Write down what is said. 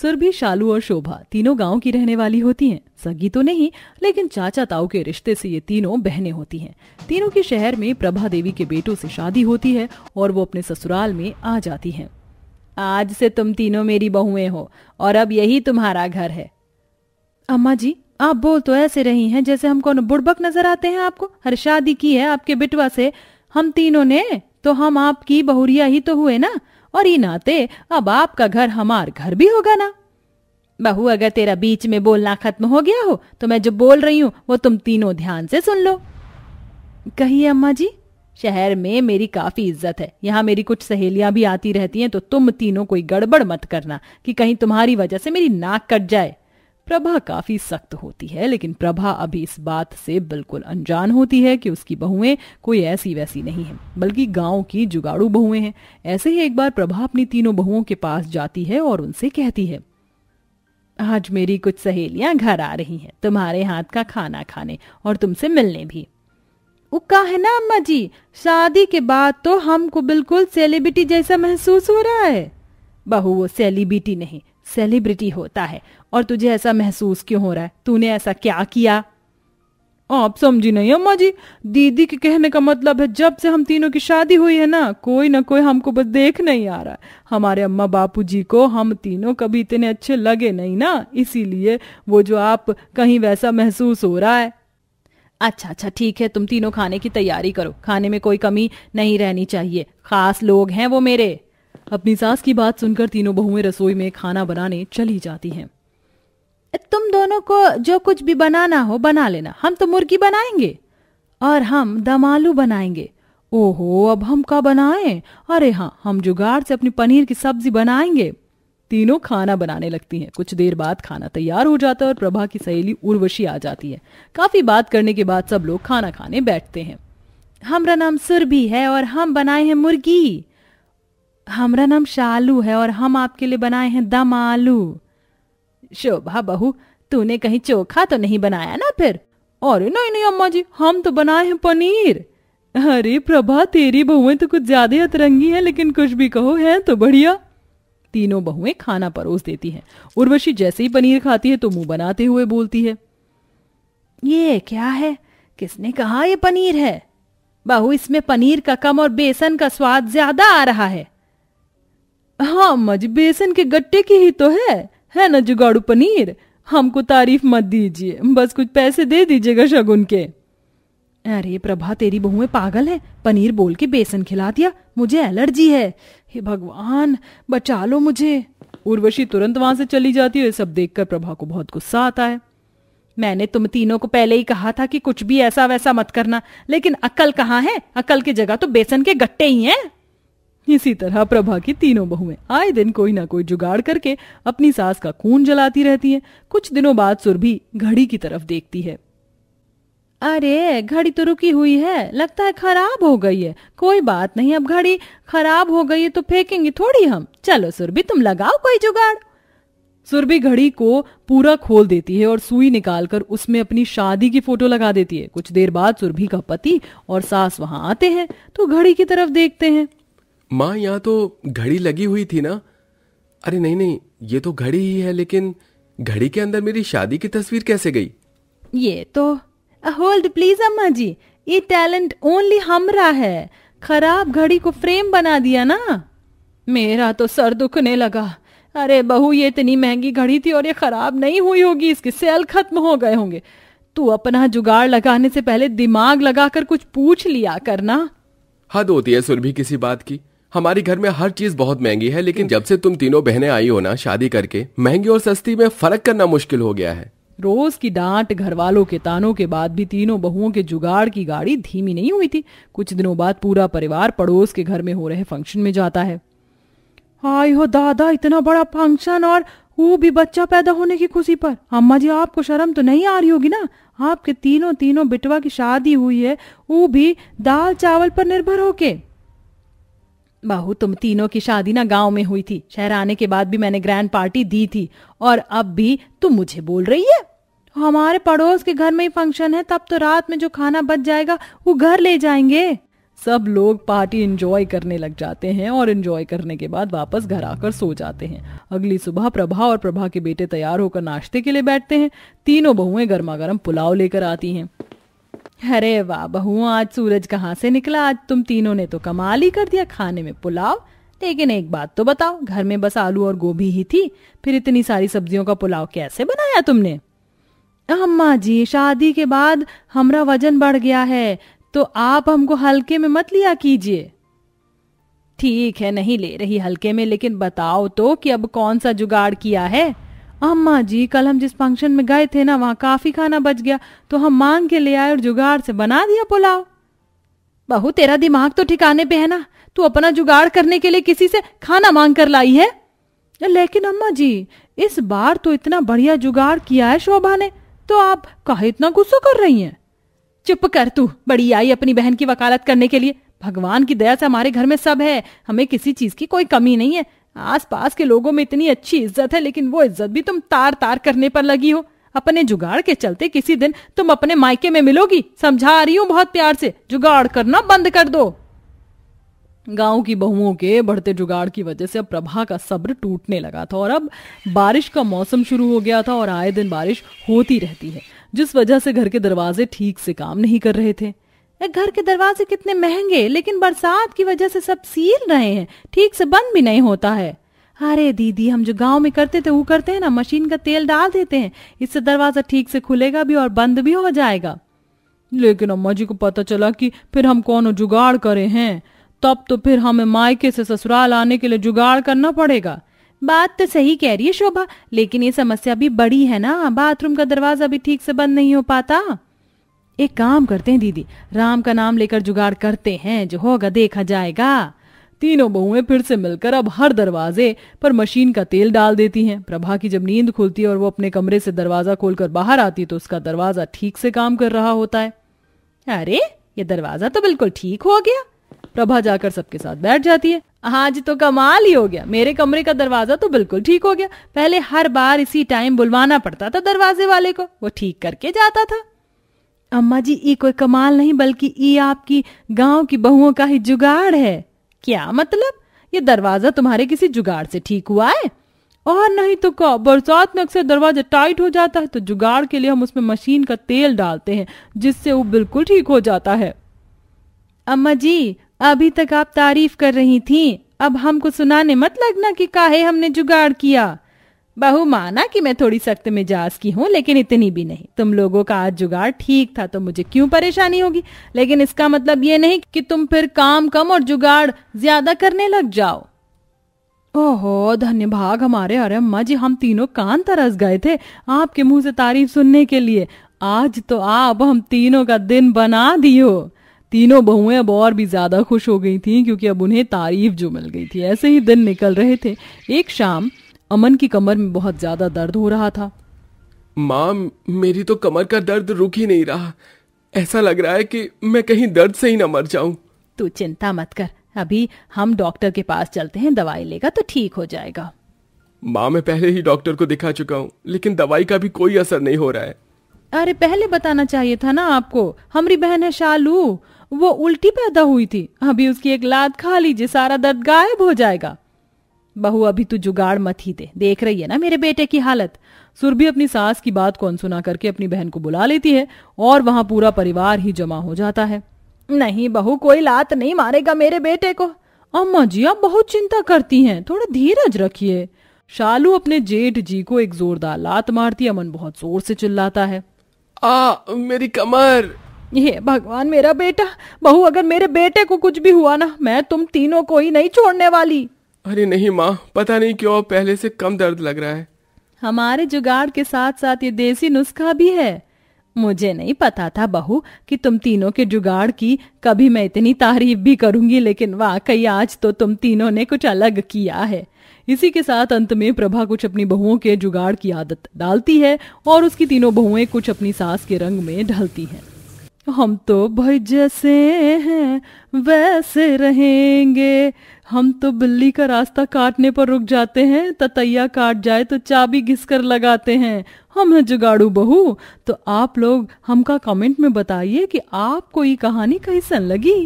सुरभि शालू और शोभा तीनों गांव की रहने वाली होती हैं सगी तो नहीं लेकिन चाचा ताऊ के रिश्ते से ये तीनों बहनें होती हैं तीनों की शहर में प्रभा देवी के बेटों से शादी होती है और वो अपने ससुराल में आ जाती हैं आज से तुम तीनों मेरी बहुएं हो और अब यही तुम्हारा घर है अम्मा जी आप बोल तो ऐसे रही हैं जैसे हम कौन बुड़बक नजर आते हैं आपको हर शादी की है आपके बिटवा से हम तीनों ने तो हम आपकी बहुरिया ही तो हुए ना और ये नाते अब आपका घर हमार घर भी होगा ना बहू अगर तेरा बीच में बोलना खत्म हो गया हो तो मैं जो बोल रही हूँ वो तुम तीनों ध्यान से सुन लो कही अम्मा जी शहर में मेरी काफी इज्जत है यहाँ मेरी कुछ सहेलियां भी आती रहती हैं तो तुम तीनों कोई गड़बड़ मत करना कि कहीं तुम्हारी वजह से मेरी नाक कट जाए प्रभा काफी सख्त होती है लेकिन प्रभा अभी इस बात से बिल्कुल अनजान होती है कि उसकी बहुएं कोई ऐसी वैसी नहीं है बल्कि गांव की जुगाड़ू बहुएं हैं ऐसे ही एक बार प्रभा अपनी तीनों बहुओं के पास जाती है और उनसे कहती है आज मेरी कुछ सहेलियां घर आ रही हैं तुम्हारे हाथ का खाना खाने और तुमसे मिलने भी उका है ना अम्मा जी शादी के बाद तो हमको बिल्कुल सेलिब्रिटी जैसा महसूस हो रहा है बहू वो सेलिब्रिटी नहीं सेलिब्रिटी होता है और तुझे ऐसा महसूस क्यों हो रहा है तूने ऐसा क्या किया आप समझी नहीं अम्मा जी दीदी के कहने का मतलब है जब से हम तीनों की शादी हुई है ना कोई ना कोई हमको बस देख नहीं आ रहा हमारे अम्मा बापू जी को हम तीनों कभी इतने अच्छे लगे नहीं ना इसीलिए वो जो आप कहीं वैसा महसूस हो रहा है अच्छा अच्छा ठीक है तुम तीनों खाने की तैयारी करो खाने में कोई कमी नहीं रहनी चाहिए खास लोग हैं वो मेरे अपनी सास की बात सुनकर तीनों बहुएं रसोई में खाना बनाने चली जाती हैं तुम दोनों को जो कुछ भी बनाना हो बना लेना हम तो मुर्गी बनाएंगे और हम दम आलू बनाएंगे ओहो अब हम का बनाएं अरे हाँ हम जुगाड़ से अपनी पनीर की सब्जी बनाएंगे तीनों खाना बनाने लगती हैं कुछ देर बाद खाना तैयार हो जाता है और प्रभा की सहेली उर्वशी आ जाती है काफी बात करने के बाद सब लोग खाना खाने बैठते हैं हमारा नाम सुरभि है और हम बनाए हैं मुर्गी हमारा नाम शालू है और हम आपके लिए बनाए हैं दम आलू शोभा बहू तूने कहीं चोखा तो नहीं बनाया ना फिर अरे नहीं नहीं अम्मा जी हम तो बनाए हैं पनीर अरे प्रभा तेरी बहुएं तो कुछ ज्यादा अतरंगी हैं लेकिन कुछ भी कहो है तो बढ़िया तीनों बहुएं खाना परोस देती हैं उर्वशी जैसे ही पनीर खाती है तो मुंह बनाते हुए बोलती है ये क्या है किसने कहा ये पनीर है बहू इसमें पनीर का कम और बेसन का स्वाद ज्यादा आ रहा है हाँ अम्मा जी बेसन के गट्टे की ही तो है है ना जुगाड़ू पनीर हमको तारीफ मत दीजिए बस कुछ पैसे दे दीजिएगा शगुन के अरे प्रभा तेरी में पागल है पनीर बोल के बेसन खिला दिया मुझे एलर्जी है हे भगवान बचा लो मुझे उर्वशी तुरंत वहां से चली जाती है सब देखकर प्रभा को बहुत गुस्सा आता है मैंने तुम तीनों को पहले ही कहा था कि कुछ भी ऐसा वैसा मत करना लेकिन अकल कहाँ है अकल की जगह तो बेसन के गट्टे ही हैं इसी तरह प्रभा की तीनों बहुएं आए दिन कोई ना कोई जुगाड़ करके अपनी सास का खून जलाती रहती हैं। कुछ दिनों बाद सुरभि घड़ी की तरफ देखती है अरे घड़ी तो रुकी हुई है लगता है खराब हो गई है कोई बात नहीं अब घड़ी खराब हो गई है तो फेंकेंगे थोड़ी हम चलो सुरभि तुम लगाओ कोई जुगाड़ सुरभि घड़ी को पूरा खोल देती है और सुई निकालकर उसमें अपनी शादी की फोटो लगा देती है कुछ देर बाद सुरभि का पति और सास वहां आते हैं तो घड़ी की तरफ देखते हैं माँ यहाँ तो घड़ी लगी हुई थी ना अरे नहीं नहीं ये तो घड़ी ही है लेकिन घड़ी के अंदर मेरी शादी की तस्वीर कैसे गई ये तो होल्ड प्लीज अम्मा जी ये टैलेंट ओनली हमरा है खराब घड़ी को फ्रेम बना दिया ना मेरा तो सर दुखने लगा अरे बहू ये इतनी महंगी घड़ी थी और ये खराब नहीं हुई होगी इसके सेल खत्म हो गए होंगे तू अपना जुगाड़ लगाने से पहले दिमाग लगाकर कुछ पूछ लिया करना हद होती है सुरभि किसी बात की हमारे घर में हर चीज बहुत महंगी है लेकिन जब से तुम तीनों बहनें आई हो ना शादी करके महंगी और सस्ती में फर्क करना मुश्किल हो गया है रोज की डांट घर वालों के तानों के बाद भी तीनों बहुओं के जुगाड़ की गाड़ी धीमी नहीं हुई थी कुछ दिनों बाद पूरा परिवार पड़ोस के घर में हो रहे फंक्शन में जाता है आई हो दादा इतना बड़ा फंक्शन और वो भी बच्चा पैदा होने की खुशी पर अम्मा जी आपको शर्म तो नहीं आ रही होगी ना आपके तीनों तीनों बिटवा की शादी हुई है वो भी दाल चावल पर निर्भर होके बहू तुम तीनों की शादी ना गांव में हुई थी शहर आने के बाद भी मैंने ग्रैंड पार्टी दी थी और अब भी तुम मुझे बोल रही है हमारे पड़ोस के घर में ही फंक्शन है तब तो रात में जो खाना बच जाएगा वो घर ले जाएंगे सब लोग पार्टी एंजॉय करने लग जाते हैं और एंजॉय करने के बाद वापस घर आकर सो जाते हैं अगली सुबह प्रभा और प्रभा के बेटे तैयार होकर नाश्ते के लिए बैठते हैं तीनों बहुएं गर्मा गर्म पुलाव लेकर आती हैं अरे वाह बहू आज सूरज कहाँ से निकला आज तुम तीनों ने तो कमाल ही कर दिया खाने में पुलाव लेकिन एक बात तो बताओ घर में बस आलू और गोभी ही थी फिर इतनी सारी सब्जियों का पुलाव कैसे बनाया तुमने अम्मा जी शादी के बाद हमारा वजन बढ़ गया है तो आप हमको हल्के में मत लिया कीजिए ठीक है नहीं ले रही हल्के में लेकिन बताओ तो कि अब कौन सा जुगाड़ किया है अम्मा जी कल हम जिस फंक्शन में गए थे ना वहां काफ़ी खाना बच गया तो हम मांग के ले आए और जुगाड़ से बना दिया पुलाव बहू तेरा दिमाग तो ठिकाने पे है ना तू अपना जुगाड़ करने के लिए किसी से खाना मांग कर लाई है लेकिन अम्मा जी इस बार तो इतना बढ़िया जुगाड़ किया है शोभा ने तो आप कहा इतना गुस्सा कर रही हैं चुप कर तू बड़ी आई अपनी बहन की वकालत करने के लिए भगवान की दया से हमारे घर में सब है हमें किसी चीज की कोई कमी नहीं है आसपास के लोगों में इतनी अच्छी इज्जत है लेकिन वो इज्जत भी तुम तार तार करने पर लगी हो अपने जुगाड़ के चलते किसी दिन तुम अपने मायके में मिलोगी समझा रही हूँ बहुत प्यार से जुगाड़ करना बंद कर दो गांव की बहुओं के बढ़ते जुगाड़ की वजह से अब प्रभा का सब्र टूटने लगा था और अब बारिश का मौसम शुरू हो गया था और आए दिन बारिश होती रहती है जिस वजह से घर के दरवाजे ठीक से काम नहीं कर रहे थे घर के दरवाजे कितने महंगे लेकिन बरसात की वजह से सब सील रहे हैं ठीक से बंद भी नहीं होता है अरे दीदी हम जो गांव में करते थे वो करते हैं ना मशीन का तेल डाल देते हैं इससे दरवाजा ठीक से खुलेगा भी और बंद भी हो जाएगा लेकिन अम्मा जी को पता चला कि फिर हम कौन जुगाड़ करे हैं तब तो फिर हमें मायके से ससुराल आने के लिए जुगाड़ करना पड़ेगा बात तो सही कह रही है शोभा लेकिन ये समस्या भी बड़ी है ना बाथरूम का दरवाजा भी ठीक से बंद नहीं हो पाता एक काम करते हैं दीदी राम का नाम लेकर जुगाड़ करते हैं जो होगा देखा जाएगा तीनों बहुएं फिर से मिलकर अब हर दरवाजे पर मशीन का तेल डाल देती हैं प्रभा की जब नींद खुलती है और वो अपने कमरे से दरवाजा खोलकर बाहर आती तो उसका दरवाजा ठीक से काम कर रहा होता है अरे ये दरवाजा तो बिल्कुल ठीक हो गया प्रभा जाकर सबके साथ बैठ जाती है आज तो कमाल ही हो गया मेरे कमरे का दरवाजा तो बिल्कुल ठीक हो गया पहले हर बार इसी टाइम बुलवाना पड़ता था दरवाजे वाले को वो ठीक करके जाता था अम्मा जी ये कोई कमाल नहीं बल्कि ये आपकी गांव की बहुओं का ही जुगाड़ है क्या मतलब ये दरवाजा तुम्हारे किसी जुगाड़ से ठीक हुआ है और नहीं तो कौ बरसात में अक्सर दरवाजा टाइट हो जाता है तो जुगाड़ के लिए हम उसमें मशीन का तेल डालते हैं जिससे वो बिल्कुल ठीक हो जाता है अम्मा जी अभी तक आप तारीफ कर रही थी अब हमको सुनाने मत लगना कि काहे हमने जुगाड़ किया बहू माना कि मैं थोड़ी सख्त मिजाज की हूँ लेकिन इतनी भी नहीं तुम लोगों का आज जुगाड़ ठीक था तो मुझे क्यों परेशानी होगी लेकिन इसका मतलब ये नहीं कि तुम फिर काम कम और जुगाड़ ज्यादा करने लग जाओ ओहो धन्य भाग हमारे अरे अम्मा जी हम तीनों कान तरस गए थे आपके मुंह से तारीफ सुनने के लिए आज तो आप हम तीनों का दिन बना दियो तीनों बहुएं अब और भी ज्यादा खुश हो गई थीं क्योंकि अब उन्हें तारीफ जो मिल गई थी ऐसे ही दिन निकल रहे थे एक शाम अमन की कमर में बहुत ज्यादा दर्द हो रहा था माँ मेरी तो कमर का दर्द रुक ही नहीं रहा ऐसा लग रहा है कि मैं कहीं दर्द से ही ना मर जाऊं तू चिंता मत कर अभी हम डॉक्टर के पास चलते हैं दवाई लेगा तो ठीक हो जाएगा माँ मैं पहले ही डॉक्टर को दिखा चुका हूँ लेकिन दवाई का भी कोई असर नहीं हो रहा है अरे पहले बताना चाहिए था ना आपको हमारी बहन है शालू वो उल्टी पैदा हुई थी अभी उसकी एक लात खा लीजिए सारा दर्द गायब हो जाएगा बहू अभी तू जुगाड़ मत ही दे देख रही है ना मेरे बेटे की हालत सुरभि अपनी सास की बात कौन सुना करके अपनी बहन को बुला लेती है और वहां पूरा परिवार ही जमा हो जाता है नहीं बहू कोई लात नहीं मारेगा मेरे बेटे को अम्मा जी आप बहुत चिंता करती हैं थोड़ा धीरज रखिए शालू अपने जेठ जी को एक जोरदार लात मारती अमन बहुत जोर से चिल्लाता है आ मेरी कमर ये भगवान मेरा बेटा बहू अगर मेरे बेटे को कुछ भी हुआ ना मैं तुम तीनों को ही नहीं छोड़ने वाली अरे नहीं माँ पता नहीं क्यों पहले से कम दर्द लग रहा है हमारे जुगाड़ के साथ साथ ये देसी नुस्खा भी है मुझे नहीं पता था बहू कि तुम तीनों के जुगाड़ की कभी मैं इतनी तारीफ भी करूंगी लेकिन वाकई आज तो तुम तीनों ने कुछ अलग किया है इसी के साथ अंत में प्रभा कुछ अपनी बहुओं के जुगाड़ की आदत डालती है और उसकी तीनों बहुएं कुछ अपनी सास के रंग में ढलती हैं हम तो भाई जैसे हैं वैसे रहेंगे हम तो बिल्ली का रास्ता काटने पर रुक जाते हैं ततैया काट जाए तो चाबी घिस कर लगाते हैं हम हैं जुगाड़ू बहू तो आप लोग हमका कमेंट में बताइए कि आपको ये कहानी कैसन लगी